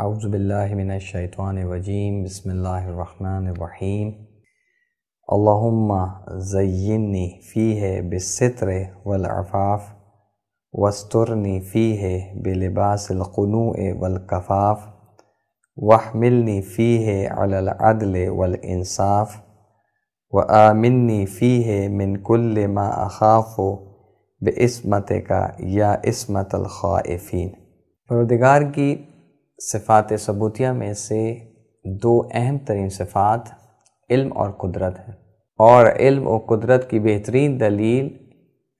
आउज़बिल्लिमिनशैतवानवजीम बसमीम अल्लाहुम्मा ज़य्यिन्नी फ़ी है बिसतर वलआफ़ाफ़ वस्तुरनी फ़ी है बिलबासलक़नु वलकफ़ाफ़ वहमिलनी फ़ी है अलअल वलानसाफ़ व आमिननी फ़ी है मिनकुल्ल मा अखाफ़ बस्मत का या इसमत अलख़ाफ़ीन परदगार की सिफ़ात सबूतिया में से दो अहम तरीन सिफ़ात इल्म और कुदरत है और इल्म और कुदरत की बेहतरीन दलील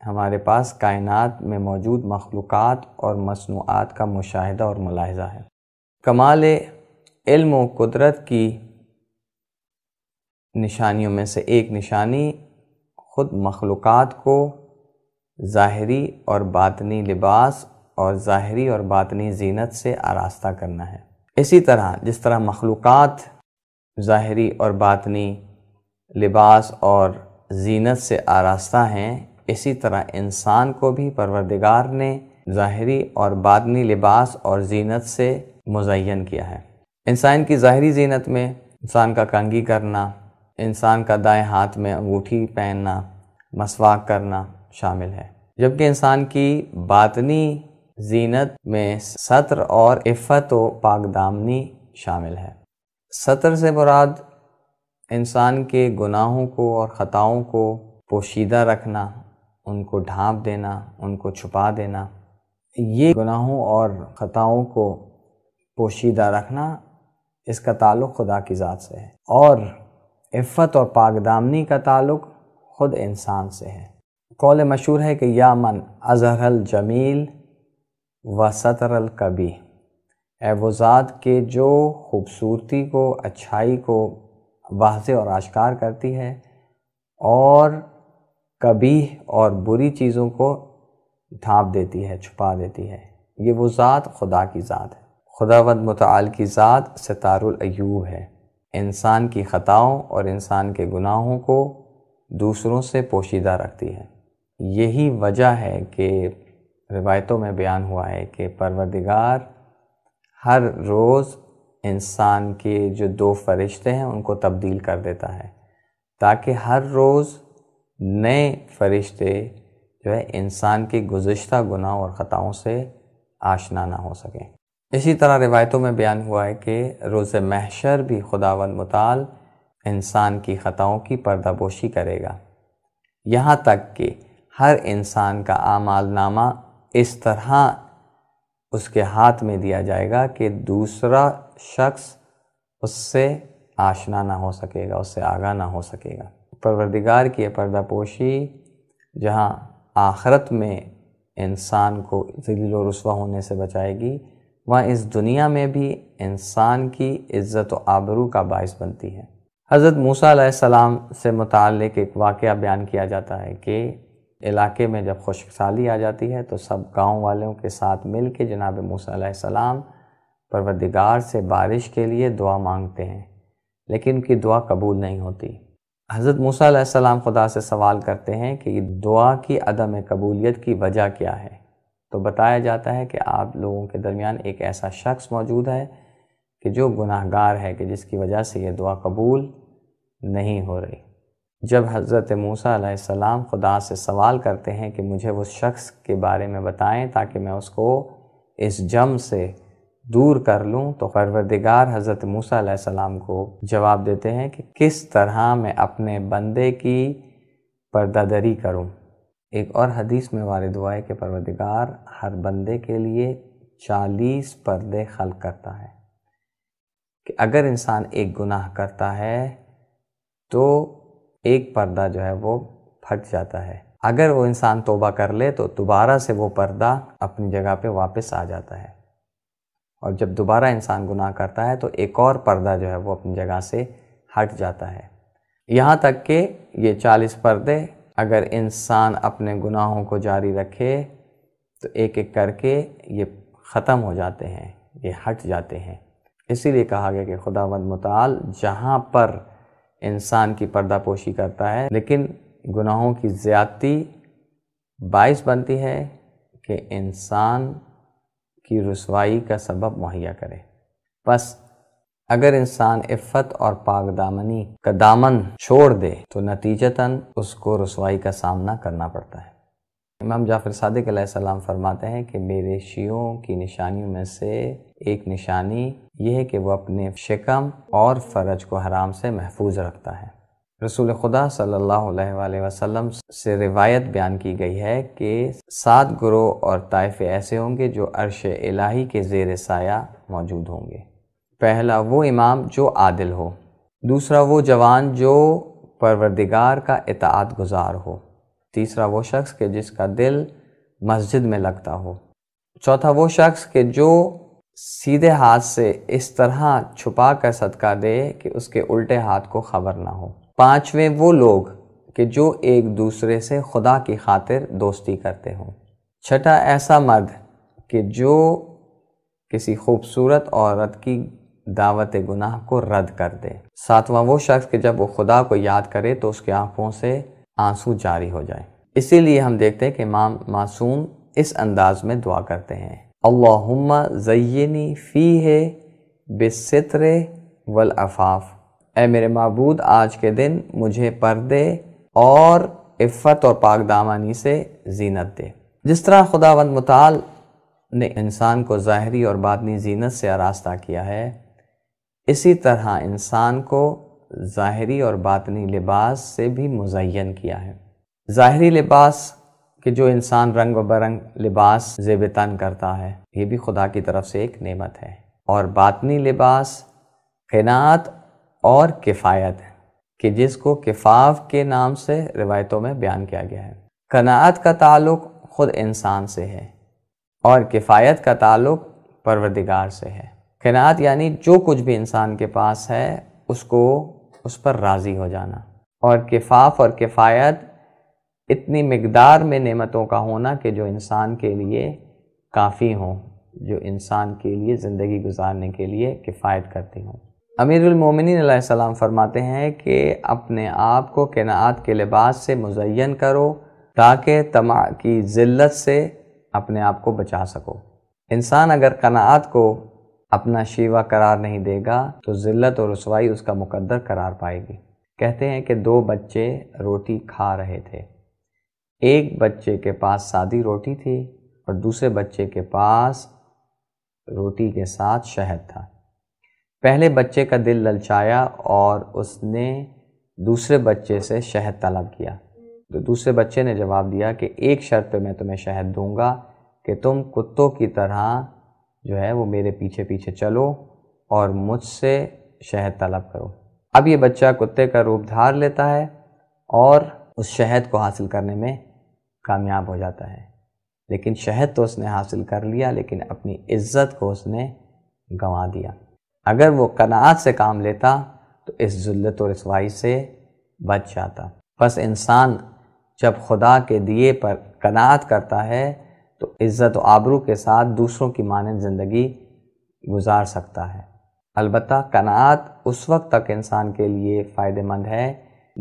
हमारे पास कायनात में मौजूद मखलूक़ और मसनूआत का मुशाहिदा और मुलाहजा है कमाल इल्म और कुदरत की निशानियों में से एक निशानी ख़ुद मखलूक़ को ज़ाहरी और बातनी लिबास और ज़ाहरी और बातनी जीनत से आरास्ता करना है इसी तरह जिस तरह मखलूक़ात ज़ाहरी और बातनी लिबास और जीनत से आरास्ता हैं इसी तरह इंसान को भी परवरदिगार ने ज़ाहरी और बादनी लिबास और जीनत से मुजैन किया है इंसान की ज़ाहरी जीनत में इंसान का कंगी करना इंसान का दाएं हाथ में अंगूठी पहनना मसवाक करना शामिल है जबकि इंसान की बातनी जीनत में सत्र और इफ़त व पाकदामनी शामिल है सत्र से मुराद इंसान के गुनाहों को और ख़ताओं को पोशीदा रखना उनको ढांप देना उनको छुपा देना ये गुनाहों और ख़ताओं को पोशीदा रखना इसका ताल्लुक़ खुदा की ज़ात से है और इफ़त और पाकदामनी का ताल्लुक़ ख़ुद इंसान से है कौल मशहूर है कि या मन अजहरल जमील व सतर कबी वो ज़ात के जो खूबसूरती को अच्छाई को वाजे और आश्कार करती है और कभी और बुरी चीज़ों को ढाँप देती है छुपा देती है ये वो ज़ात खुदा की ज़ात है खुदावंद मताल की ज़ात सितारूब है इंसान की ख़ताओं और इंसान के गुनाहों को दूसरों से पोशीदा रखती है यही वजह है कि रिवायतों में बयान हुआ है कि परवरदिगार हर रोज़ इंसान के जो दो फरिश्ते हैं उनको तब्दील कर देता है ताकि हर रोज़ नए फरिश्ते जो है इंसान के गुज्त गुनाहों और ख़ताओं से आशना ना हो सकें इसी तरह रिवायतों में बयान हुआ है कि रोज़ महशर भी खुदावन मताल इंसान की ख़ताओं की पर्दापोशी करेगा यहाँ तक कि हर इंसान का आमाल नामा इस तरह उसके हाथ में दिया जाएगा कि दूसरा शख्स उससे आशना ना हो सकेगा उससे आगा ना हो सकेगा परवरदिगार की यह पर्दापोशी जहाँ आखरत में इंसान को जलील व रसवा होने से बचाएगी वह इस दुनिया में भी इंसान की इज़्ज़त व आबरू का बायस बनती है हज़रत मूसा सलाम से मुतक़ एक वाक़ बयान किया जाता है कि इलाके में जब खुशहाली आ जाती है तो सब गांव वालों के साथ मिल के जनाब मूसम परवरदिगार से बारिश के लिए दुआ मांगते हैं लेकिन उनकी दुआ कबूल नहीं होती हज़रत मूसम खुदा से सवाल करते हैं कि दुआ की अदम कबूलीत की वजह क्या है तो बताया जाता है कि आप लोगों के दरमियान एक ऐसा शख्स मौजूद है कि जो गुनाहगार है कि जिसकी वजह से ये दुआ कबूल नहीं हो रही जब हज़रत मूसा सलाम खुदा से सवाल करते हैं कि मुझे उस शख्स के बारे में बताएं ताकि मैं उसको इस जम से दूर कर लूं तो परवरदिगार हज़रत मूसा सलाम को जवाब देते हैं कि किस तरह मैं अपने बंदे की पर्दादरी करूं एक और हदीस में वारद हुआ है कि परवरदिगार हर बंदे के लिए चालीस पर्दे खल करता है कि अगर इंसान एक गुनाह करता है तो एक पर्दा जो है वो फट जाता है अगर वो इंसान तोबा कर ले तो दोबारा से वो पर्दा अपनी जगह पे वापस आ जाता है और जब दोबारा इंसान गुनाह करता है तो एक और पर्दा जो है वो अपनी जगह से हट जाता है यहाँ तक कि ये चालीस पर्दे अगर इंसान अपने गुनाहों को जारी रखे तो एक एक करके ये ख़त्म हो जाते हैं ये हट जाते हैं इसीलिए कहा गया कि खुदावंद मुताल जहाँ पर इंसान की पर्दापोशी करता है लेकिन गुनाहों की ज़्यादती बायस बनती है कि इंसान की रसवाई का सबब मुहैया करे बस अगर इंसान इफ़त और दामनी का दामन छोड़ दे तो नतीजतन उसको रसवाई का सामना करना पड़ता है इमाम जाफ़र सदक फरमाते हैं कि मेरे शियों की निशानियों में से एक निशानी यह है कि वह अपने शिकम और फर्ज को हराम से महफूज रखता है रसूल खुदा सल्लल्लाहु अलैहि वसल्लम से रिवायत बयान की गई है कि सात ग्रोह और तायफ़े ऐसे होंगे जो अरश इलाही के जेर साया मौजूद होंगे पहला वो इमाम जो आदिल हो दूसरा वो जवान जो परवरदिगार का इतात गुजार हो तीसरा वो शख्स के जिसका दिल मस्जिद में लगता हो चौथा वो शख्स के जो सीधे हाथ से इस तरह छुपा कर सदका दे कि उसके उल्टे हाथ को खबर ना हो पांचवें वो लोग कि जो एक दूसरे से खुदा की खातिर दोस्ती करते हों छठा ऐसा मर्द कि जो किसी खूबसूरत औरत की दावत गुनाह को रद्द कर दे सातवां वो शख्स कि जब वो खुदा को याद करे तो उसकी आंखों से आंसू जारी हो जाए इसीलिए हम देखते हैं कि माम मासूम इस अंदाज में दुआ करते हैं अल्लाहुम्मा जयनी फ़ी है बिसतर वलफाफ़ ए मेरे महबूद आज के दिन मुझे पर्दे और इफ़त और पाक दामानी से जीनत दे जिस तरह खुदावंद मताल ने इंसान को ज़ाहरी और बातनी जीनत से आरास्ता किया है इसी तरह इंसान को ज़ाहरी और बातनी लिबास से भी मुजैन किया है ज़ाहरी लिबास कि जो इंसान रंग व बरंग लिबास जेब तन करता है ये भी खुदा की तरफ से एक नेमत है और बातनी लिबास खनात और किफ़ायत है कि जिसको किफाफ के नाम से रिवायतों में बयान किया गया है कनात का ताल्लुक ख़ुद इंसान से है और किफ़ायत का ताल्लुक परवरदिगार से है खनात यानी जो कुछ भी इंसान के पास है उसको उस पर राज़ी हो जाना और किफ़ाफ और किफ़ायत इतनी मकदार में नेमतों का होना कि जो इंसान के लिए काफ़ी हों जो इंसान के लिए ज़िंदगी गुजारने के लिए किफ़ायत करती हों अमीरमिन सलाम फरमाते हैं कि अपने आप को कनात के लिबास से मुजैन करो ताकि तमा की ज़िल्त से अपने आप को बचा सको इंसान अगर कनात को अपना शिवा करार नहीं देगा तो ज़िल्त और रसवाई उसका मुकद्दर करार पाएगी कहते हैं कि दो बच्चे रोटी खा रहे थे एक बच्चे के पास सादी रोटी थी और दूसरे बच्चे के पास रोटी के साथ शहद था पहले बच्चे का दिल ललचाया और उसने दूसरे बच्चे से शहद तलब किया तो दूसरे बच्चे ने जवाब दिया कि एक शर्त पे मैं तुम्हें शहद दूंगा कि तुम कुत्तों की तरह जो है वो मेरे पीछे पीछे चलो और मुझसे शहद तलब करो अब ये बच्चा कुत्ते का रूप धार लेता है और उस शहद को हासिल करने में कामयाब हो जाता है लेकिन शहद तो उसने हासिल कर लिया लेकिन अपनी इज्जत को उसने गंवा दिया अगर वो कनात से काम लेता तो इस जुल्लत और रसवाई से बच जाता बस इंसान जब खुदा के दिए पर कनात करता है तो इज़्ज़त आबरू के साथ दूसरों की मानंद ज़िंदगी गुजार सकता है अलबत् कनात उस वक्त तक इंसान के लिए फ़ायदेमंद है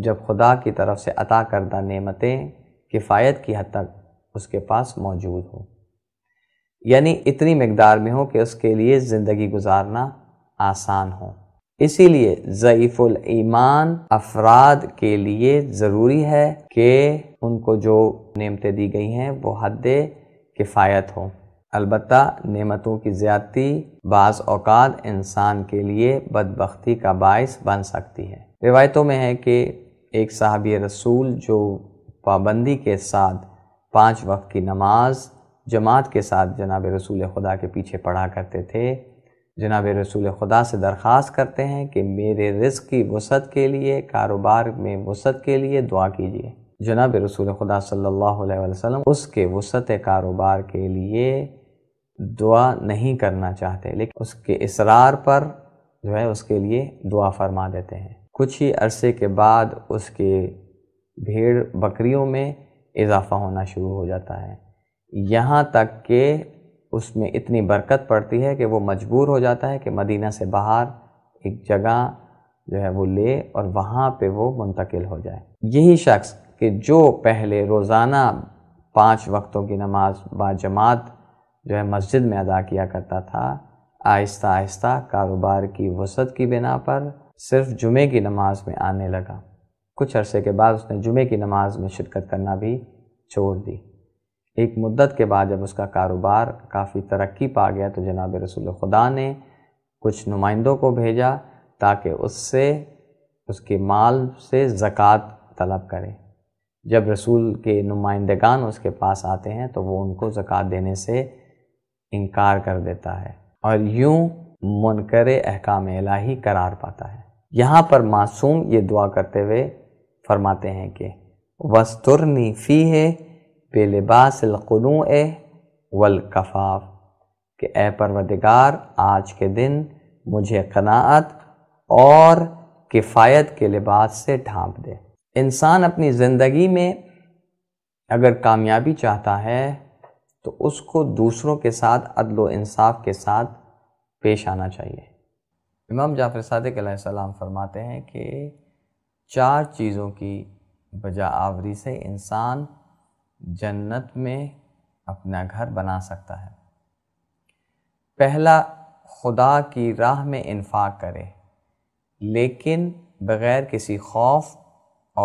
जब खुदा की तरफ से अता करदा नेमतें किफ़ायत की हद तक उसके पास मौजूद हो यानी इतनी मकदार में हो कि उसके लिए ज़िंदगी गुजारना आसान हो इसीलिए ज़यीफ़ुल ईमान अफराद के लिए ज़रूरी है कि उनको जो नेमतें दी गई हैं वो हद किफ़ायत हो अलबत् नेमतों की ज़्यादती बाज़ अवकात इंसान के लिए बदबख्ती का बायस बन सकती है रिवायतों में है कि एक साहबी रसूल जो पाबंदी के साथ पांच वक्त की नमाज जमात के साथ जनाब रसूल खुदा के पीछे पढ़ा करते थे जनाब रसूल खुदा से दरख्वास्त करते हैं कि मेरे रिस्क की वसत के लिए कारोबार में वसत के लिए दुआ कीजिए जनाब रसूल खुदा सल्लल्लाहु अलैहि वसल्लम उसके वसत कारोबार के लिए दुआ नहीं करना चाहते लेकिन उसके इसरार पर जो है उसके लिए दुआ फरमा देते हैं कुछ ही अरसे के बाद उसके भेड़ बकरियों में इजाफ़ा होना शुरू हो जाता है यहाँ तक कि उसमें इतनी बरकत पड़ती है कि वो मजबूर हो जाता है कि मदीना से बाहर एक जगह जो है वो ले और वहाँ पे वो मुंतकिल हो जाए यही शख्स कि जो पहले रोज़ाना पांच वक्तों की नमाज बाजमात जो है मस्जिद में अदा किया करता था आहिस्ता आहिस्ता कारोबार की वसत की बिना पर सिर्फ जुमे की नमाज में आने लगा कुछ अरसे के बाद उसने जुमे की नमाज में शिरकत करना भी छोड़ दी एक मुद्दत के बाद जब उसका कारोबार काफ़ी तरक्की पा गया तो जनाब रसूल खुदा ने कुछ नुमाइंदों को भेजा ताकि उससे उसके माल से ज़क़़त तलब करें जब रसूल के नुमाइंदगान उसके पास आते हैं तो वो उनको ज़क़़त देने से इनकार कर देता है और यूँ मुनकर अहकाम इलाही करार पाता है यहाँ पर मासूम ये दुआ करते हुए फरमाते हैं कि वस्तुरनी फ़ी है बेलिबास लखनू ए वलकफ़ाफ़ कि ए परवदगार आज के दिन मुझे कनात और किफ़ायत के लिबास से ढांप दे इंसान अपनी ज़िंदगी में अगर कामयाबी चाहता है तो उसको दूसरों के साथ अदल इंसाफ के साथ पेश आना चाहिए इमाम जाफ़र सदक सलाम फरमाते हैं कि चार चीज़ों की बजा आवरी से इंसान जन्नत में अपना घर बना सकता है पहला खुदा की राह में इन्फाक करे लेकिन बग़ैर किसी खौफ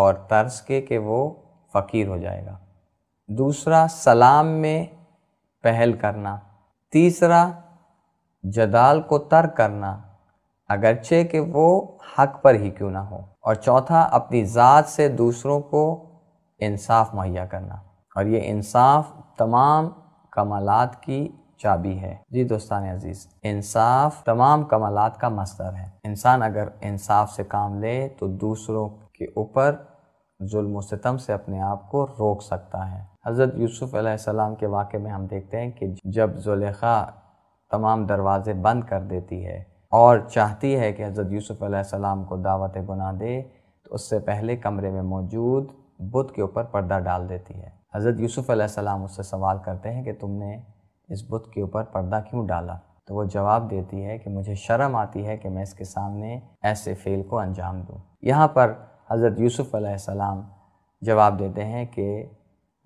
और तर्स के कि वो फ़कीर हो जाएगा दूसरा सलाम में पहल करना तीसरा जदाल को तर्क करना अगरचे कि वो हक पर ही क्यों ना हो और चौथा अपनी ज़ात से दूसरों को इंसाफ मुहैया करना और ये इंसाफ तमाम कमालात की चाबी है जी दोस्तान अजीज़ इंसाफ तमाम कमालात का मस्तर है इंसान अगर इंसाफ से काम ले तो दूसरों के ऊपर जुल्म सितम से अपने आप को रोक सकता है हज़रत यूसुफ़ अलैहिस्सलाम के वाक़े में हम देखते हैं कि जब जुलेखा तमाम दरवाज़े बंद कर देती है और चाहती है कि हज़रत यूसुफ़ को दावत गुना दे तो उससे पहले कमरे में मौजूद बुत के ऊपर पर्दा डाल देती है हज़रत यूसुफ़ उससे सवाल करते हैं कि तुमने इस बुत के ऊपर पर्दा क्यों डाला तो वो जवाब देती है कि मुझे शर्म आती है कि मैं इसके सामने ऐसे फेल को अंजाम दूँ यहाँ पर हज़रत यूसुफ़ जवाब देते हैं कि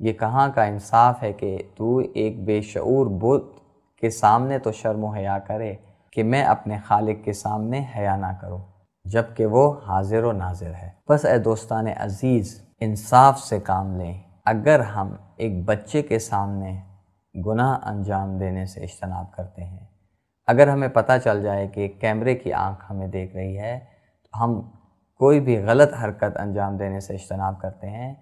ये कहाँ का इंसाफ है कि तू एक बेशूर बुत के सामने तो शर्म हया करे कि मैं अपने खालिक के सामने हया ना करूँ जबकि वो हाजिर व नाजिर है बस ए दोस्तान अजीज़ इंसाफ से काम लें अगर हम एक बच्चे के सामने गुनाह अंजाम देने से इज्तनाब करते हैं अगर हमें पता चल जाए कि कैमरे की आंख हमें देख रही है तो हम कोई भी गलत हरकत अंजाम देने से इज्तनाब करते हैं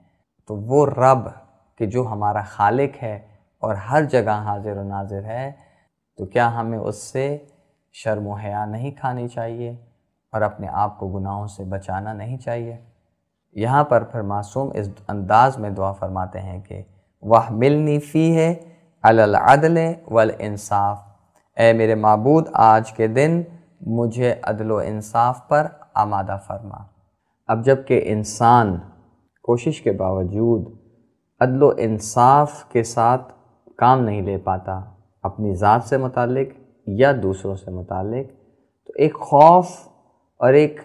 तो वो रब कि जो हमारा खालिक है और हर जगह हाजिर नाजिर है तो क्या हमें उससे शर्म हया नहीं खानी चाहिए और अपने आप को गुनाहों से बचाना नहीं चाहिए यहाँ पर फिर मासूम इस अंदाज में दुआ फरमाते हैं कि वह मिलनी फ़ी है अलदल वल इंसाफ ए मेरे मबूद आज के दिन मुझे अदल इंसाफ पर आमादा फरमा अब जबकि इंसान कोशिश के बावजूद अदलानसाफ़ इंसाफ के साथ काम नहीं ले पाता अपनी ज़ात से मुतक़ या दूसरों से मुतालिक तो एक खौफ और एक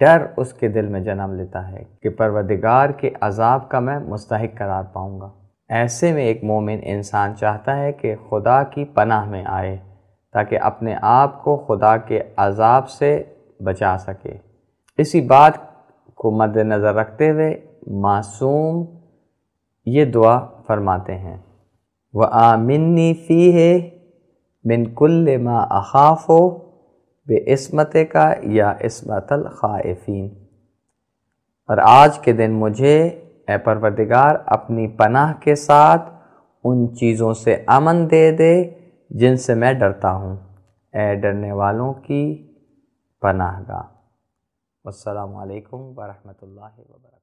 डर उसके दिल में जन्म लेता है कि परवदिगार के अजाब का मैं मुस्तक करार पाऊँगा ऐसे में एक मोमिन इंसान चाहता है कि खुदा की पनाह में आए ताकि अपने आप को खुदा के अजाब से बचा सके इसी बात को मद्दनज़र रखते हुए मासूम ये दुआ फरमाते हैं व आमिनी फ़ी है मिनकुल मा अखाफ हो बेस्मत का या इसमतल और आज के दिन मुझे ए परवरदिगार अपनी पनाह के साथ उन चीज़ों से अमन दे दे जिनसे मैं डरता हूँ ए डरने वालों की पनाहगा असलकम वरहमल वर्क